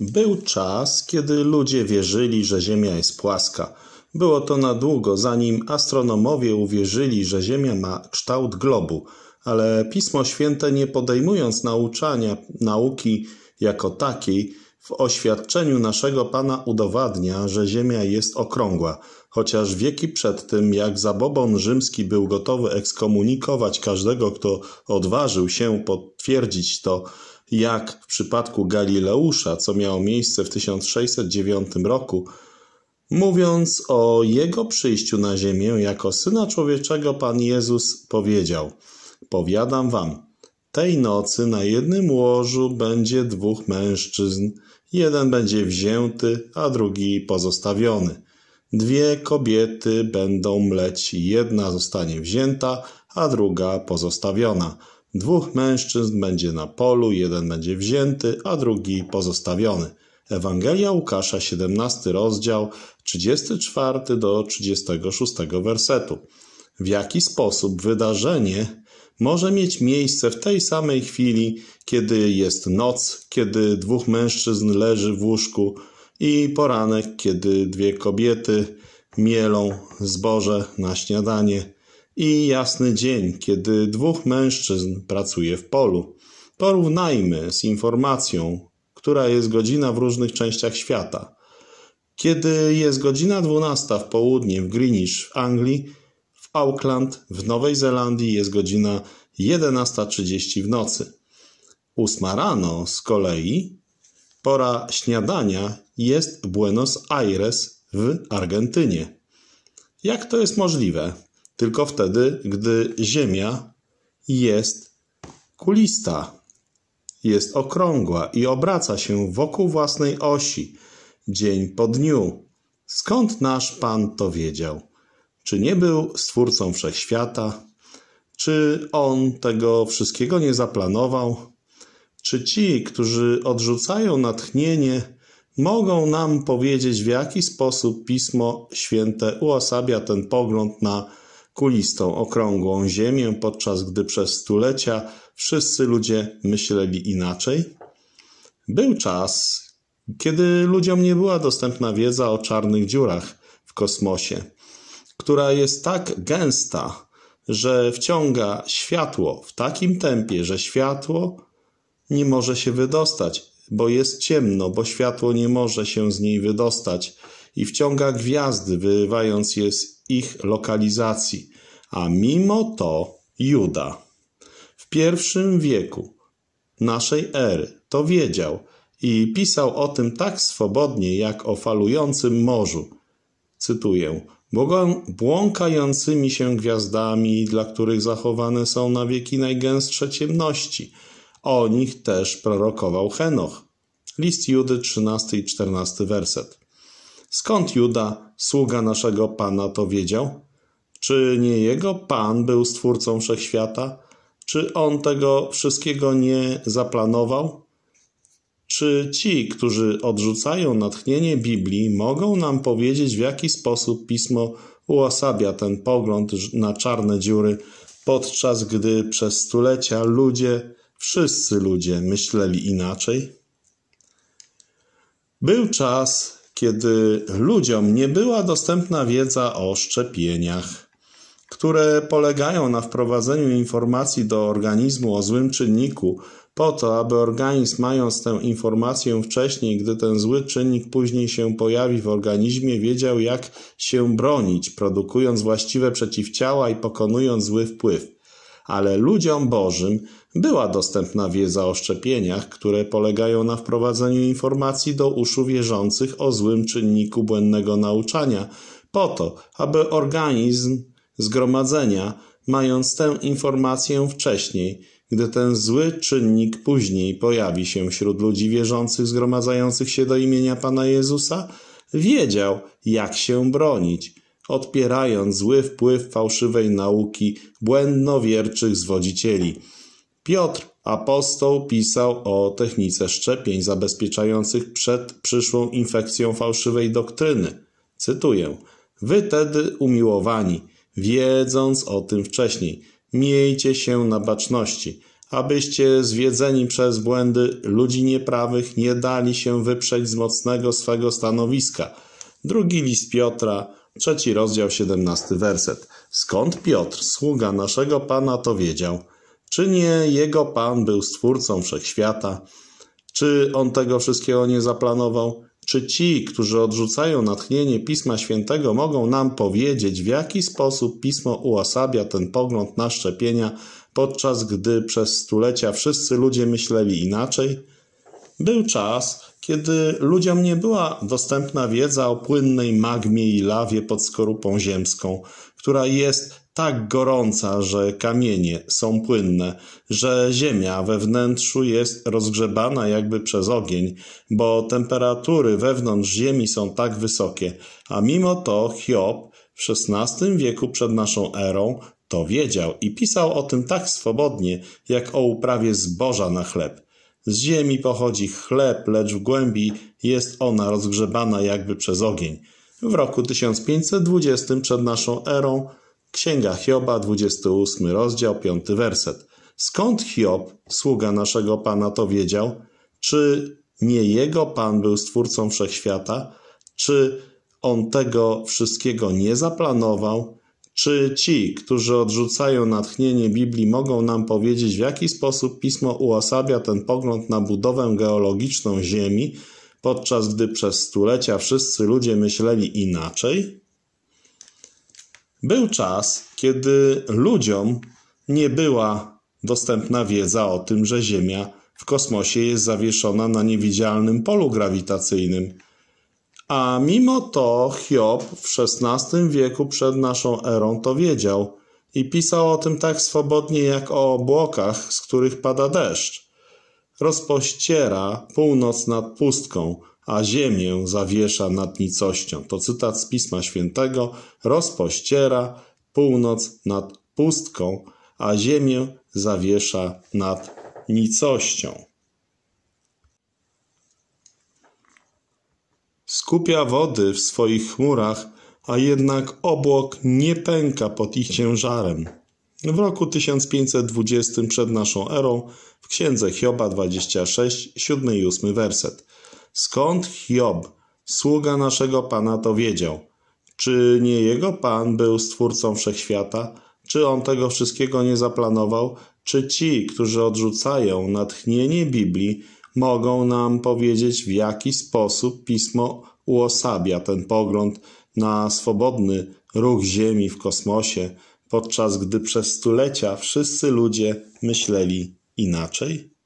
Był czas, kiedy ludzie wierzyli, że Ziemia jest płaska. Było to na długo, zanim astronomowie uwierzyli, że Ziemia ma kształt globu, ale Pismo Święte, nie podejmując nauczania nauki jako takiej, w oświadczeniu naszego Pana udowadnia, że Ziemia jest okrągła, chociaż wieki przed tym, jak zabobon rzymski był gotowy ekskomunikować każdego, kto odważył się potwierdzić to, jak w przypadku Galileusza, co miało miejsce w 1609 roku, mówiąc o jego przyjściu na ziemię jako syna człowieczego, Pan Jezus powiedział: Powiadam wam, tej nocy na jednym łożu będzie dwóch mężczyzn, jeden będzie wzięty, a drugi pozostawiony. Dwie kobiety będą mleć, jedna zostanie wzięta, a druga pozostawiona. Dwóch mężczyzn będzie na polu, jeden będzie wzięty, a drugi pozostawiony. Ewangelia Łukasza, 17 rozdział, 34 do 36 wersetu. W jaki sposób wydarzenie może mieć miejsce w tej samej chwili, kiedy jest noc, kiedy dwóch mężczyzn leży w łóżku i poranek, kiedy dwie kobiety mielą zboże na śniadanie i jasny dzień, kiedy dwóch mężczyzn pracuje w polu. Porównajmy z informacją, która jest godzina w różnych częściach świata. Kiedy jest godzina 12 w południe w Greenwich w Anglii, w Auckland w Nowej Zelandii jest godzina 11.30 w nocy. 8 rano z kolei pora śniadania jest Buenos Aires w Argentynie. Jak to jest możliwe? tylko wtedy, gdy Ziemia jest kulista, jest okrągła i obraca się wokół własnej osi, dzień po dniu. Skąd nasz Pan to wiedział? Czy nie był stwórcą wszechświata? Czy on tego wszystkiego nie zaplanował? Czy ci, którzy odrzucają natchnienie, mogą nam powiedzieć, w jaki sposób Pismo Święte uosabia ten pogląd na kulistą, okrągłą ziemię, podczas gdy przez stulecia wszyscy ludzie myśleli inaczej? Był czas, kiedy ludziom nie była dostępna wiedza o czarnych dziurach w kosmosie, która jest tak gęsta, że wciąga światło w takim tempie, że światło nie może się wydostać, bo jest ciemno, bo światło nie może się z niej wydostać i wciąga gwiazdy, wyrywając je z ich lokalizacji, a mimo to Juda w pierwszym wieku naszej ery to wiedział i pisał o tym tak swobodnie jak o falującym morzu. Cytuję: błąkającymi się gwiazdami, dla których zachowane są na wieki najgęstsze ciemności. O nich też prorokował Henoch. List Judy, 13 i 14 werset. Skąd Juda, sługa naszego Pana, to wiedział? Czy nie jego Pan był stwórcą wszechświata? Czy on tego wszystkiego nie zaplanował? Czy ci, którzy odrzucają natchnienie Biblii, mogą nam powiedzieć, w jaki sposób pismo uosabia ten pogląd na czarne dziury, podczas gdy przez stulecia ludzie, wszyscy ludzie, myśleli inaczej? Był czas, kiedy ludziom nie była dostępna wiedza o szczepieniach, które polegają na wprowadzeniu informacji do organizmu o złym czynniku, po to, aby organizm, mając tę informację wcześniej, gdy ten zły czynnik później się pojawi w organizmie, wiedział, jak się bronić, produkując właściwe przeciwciała i pokonując zły wpływ. Ale ludziom Bożym była dostępna wiedza o szczepieniach, które polegają na wprowadzeniu informacji do uszu wierzących o złym czynniku błędnego nauczania, po to, aby organizm zgromadzenia, mając tę informację wcześniej, gdy ten zły czynnik później pojawi się wśród ludzi wierzących zgromadzających się do imienia Pana Jezusa, wiedział, jak się bronić, odpierając zły wpływ fałszywej nauki błędnowierczych zwodzicieli. Piotr apostoł pisał o technice szczepień zabezpieczających przed przyszłą infekcją fałszywej doktryny. Cytuję: Wy tedy umiłowani, wiedząc o tym wcześniej, miejcie się na baczności, abyście zwiedzeni przez błędy ludzi nieprawych nie dali się wyprzeć z mocnego swego stanowiska. Drugi list Piotra, trzeci rozdział, siedemnasty werset. Skąd Piotr, sługa naszego Pana, to wiedział – czy nie jego Pan był stwórcą wszechświata? Czy on tego wszystkiego nie zaplanował? Czy ci, którzy odrzucają natchnienie Pisma Świętego, mogą nam powiedzieć, w jaki sposób Pismo uosabia ten pogląd na szczepienia, podczas gdy przez stulecia wszyscy ludzie myśleli inaczej? Był czas, kiedy ludziom nie była dostępna wiedza o płynnej magmie i lawie pod skorupą ziemską, która jest tak gorąca, że kamienie są płynne, że ziemia we wnętrzu jest rozgrzebana jakby przez ogień, bo temperatury wewnątrz ziemi są tak wysokie, a mimo to Hiob w XVI wieku przed naszą erą to wiedział i pisał o tym tak swobodnie, jak o uprawie zboża na chleb. Z ziemi pochodzi chleb, lecz w głębi jest ona rozgrzebana jakby przez ogień. W roku 1520 przed naszą erą Księga Hioba, 28 rozdział, 5 werset. Skąd Hiob, sługa naszego Pana, to wiedział? Czy nie jego Pan był stwórcą wszechświata? Czy on tego wszystkiego nie zaplanował? Czy ci, którzy odrzucają natchnienie Biblii, mogą nam powiedzieć, w jaki sposób pismo uosabia ten pogląd na budowę geologiczną Ziemi, podczas gdy przez stulecia wszyscy ludzie myśleli inaczej? Był czas, kiedy ludziom nie była dostępna wiedza o tym, że Ziemia w kosmosie jest zawieszona na niewidzialnym polu grawitacyjnym a mimo to Hiob w XVI wieku przed naszą erą to wiedział i pisał o tym tak swobodnie jak o obłokach, z których pada deszcz. Rozpościera północ nad pustką, a ziemię zawiesza nad nicością. To cytat z Pisma Świętego. Rozpościera północ nad pustką, a ziemię zawiesza nad nicością. skupia wody w swoich chmurach, a jednak obłok nie pęka pod ich ciężarem. W roku 1520 przed naszą erą w księdze Hioba 26, 7 i 8 werset. Skąd Hiob, sługa naszego Pana, to wiedział? Czy nie jego Pan był stwórcą wszechświata? Czy on tego wszystkiego nie zaplanował? Czy ci, którzy odrzucają natchnienie Biblii, mogą nam powiedzieć, w jaki sposób pismo uosabia ten pogląd na swobodny ruch Ziemi w kosmosie, podczas gdy przez stulecia wszyscy ludzie myśleli inaczej?